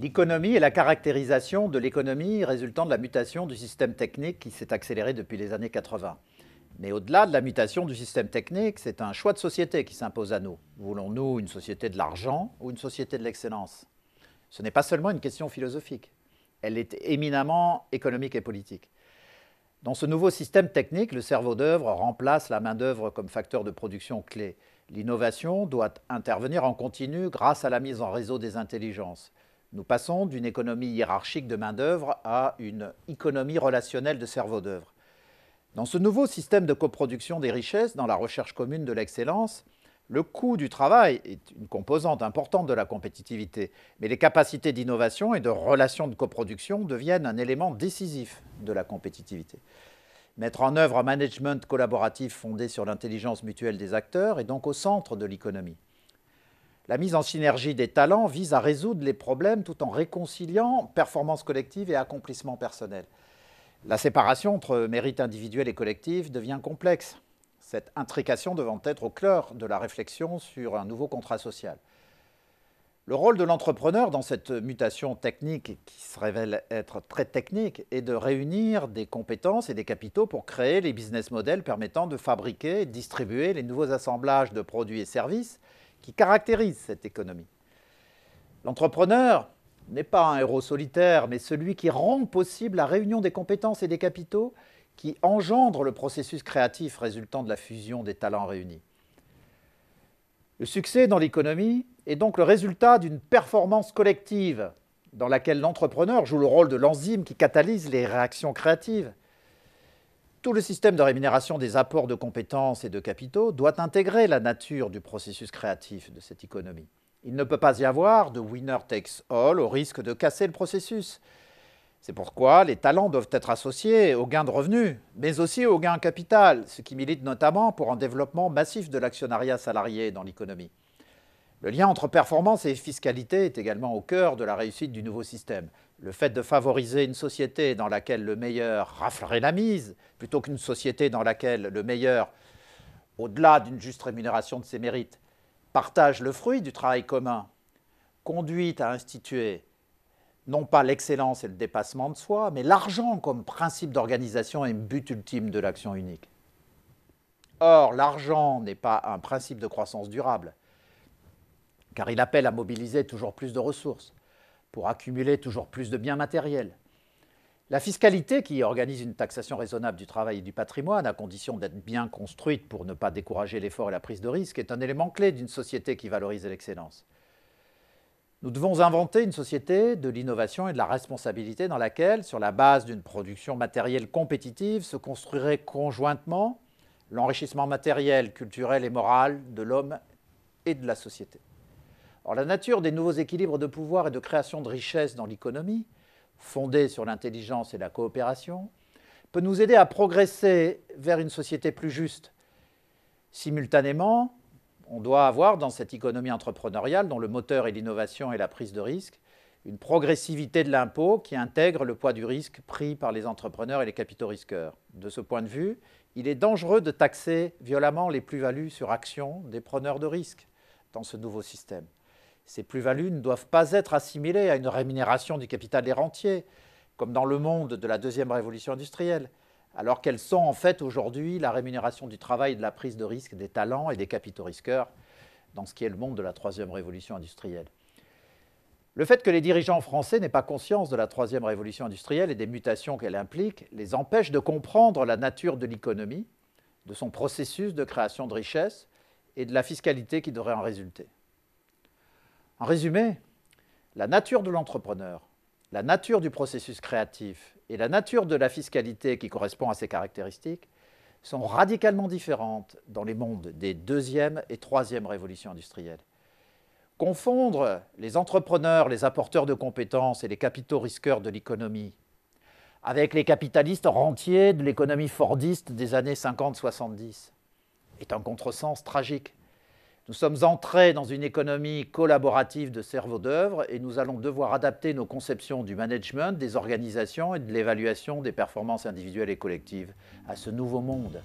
L'économie est la caractérisation de l'économie résultant de la mutation du système technique qui s'est accélérée depuis les années 80. Mais au-delà de la mutation du système technique, c'est un choix de société qui s'impose à nous. Voulons-nous une société de l'argent ou une société de l'excellence Ce n'est pas seulement une question philosophique, elle est éminemment économique et politique. Dans ce nouveau système technique, le cerveau d'œuvre remplace la main-d'œuvre comme facteur de production clé. L'innovation doit intervenir en continu grâce à la mise en réseau des intelligences. Nous passons d'une économie hiérarchique de main-d'œuvre à une économie relationnelle de cerveau-d'œuvre. Dans ce nouveau système de coproduction des richesses, dans la recherche commune de l'excellence, le coût du travail est une composante importante de la compétitivité, mais les capacités d'innovation et de relations de coproduction deviennent un élément décisif de la compétitivité. Mettre en œuvre un management collaboratif fondé sur l'intelligence mutuelle des acteurs est donc au centre de l'économie. La mise en synergie des talents vise à résoudre les problèmes tout en réconciliant performance collective et accomplissement personnel. La séparation entre mérite individuel et collectif devient complexe, cette intrication devant être au cœur de la réflexion sur un nouveau contrat social. Le rôle de l'entrepreneur dans cette mutation technique qui se révèle être très technique est de réunir des compétences et des capitaux pour créer les business models permettant de fabriquer et distribuer les nouveaux assemblages de produits et services qui caractérise cette économie. L'entrepreneur n'est pas un héros solitaire, mais celui qui rend possible la réunion des compétences et des capitaux qui engendre le processus créatif résultant de la fusion des talents réunis. Le succès dans l'économie est donc le résultat d'une performance collective dans laquelle l'entrepreneur joue le rôle de l'enzyme qui catalyse les réactions créatives tout le système de rémunération des apports de compétences et de capitaux doit intégrer la nature du processus créatif de cette économie. Il ne peut pas y avoir de winner takes all au risque de casser le processus. C'est pourquoi les talents doivent être associés aux gains de revenus, mais aussi aux gains en capital, ce qui milite notamment pour un développement massif de l'actionnariat salarié dans l'économie. Le lien entre performance et fiscalité est également au cœur de la réussite du nouveau système le fait de favoriser une société dans laquelle le meilleur raflerait la mise, plutôt qu'une société dans laquelle le meilleur, au-delà d'une juste rémunération de ses mérites, partage le fruit du travail commun, conduit à instituer non pas l'excellence et le dépassement de soi, mais l'argent comme principe d'organisation et but ultime de l'action unique. Or, l'argent n'est pas un principe de croissance durable, car il appelle à mobiliser toujours plus de ressources pour accumuler toujours plus de biens matériels. La fiscalité, qui organise une taxation raisonnable du travail et du patrimoine, à condition d'être bien construite pour ne pas décourager l'effort et la prise de risque, est un élément clé d'une société qui valorise l'excellence. Nous devons inventer une société de l'innovation et de la responsabilité dans laquelle, sur la base d'une production matérielle compétitive, se construirait conjointement l'enrichissement matériel, culturel et moral de l'homme et de la société la nature des nouveaux équilibres de pouvoir et de création de richesses dans l'économie, fondée sur l'intelligence et la coopération, peut nous aider à progresser vers une société plus juste. Simultanément, on doit avoir dans cette économie entrepreneuriale, dont le moteur est l'innovation et la prise de risque, une progressivité de l'impôt qui intègre le poids du risque pris par les entrepreneurs et les capitaux risqueurs. De ce point de vue, il est dangereux de taxer violemment les plus-values sur actions des preneurs de risque dans ce nouveau système. Ces plus-values ne doivent pas être assimilées à une rémunération du capital des rentiers, comme dans le monde de la deuxième révolution industrielle, alors qu'elles sont en fait aujourd'hui la rémunération du travail, de la prise de risque des talents et des capitaux risqueurs dans ce qui est le monde de la troisième révolution industrielle. Le fait que les dirigeants français n'aient pas conscience de la troisième révolution industrielle et des mutations qu'elle implique les empêche de comprendre la nature de l'économie, de son processus de création de richesses et de la fiscalité qui devrait en résulter. En résumé, la nature de l'entrepreneur, la nature du processus créatif et la nature de la fiscalité qui correspond à ces caractéristiques sont radicalement différentes dans les mondes des deuxième et troisième révolutions industrielles. Confondre les entrepreneurs, les apporteurs de compétences et les capitaux risqueurs de l'économie avec les capitalistes rentiers de l'économie fordiste des années 50-70 est un contresens tragique. Nous sommes entrés dans une économie collaborative de cerveau d'œuvre et nous allons devoir adapter nos conceptions du management, des organisations et de l'évaluation des performances individuelles et collectives à ce nouveau monde.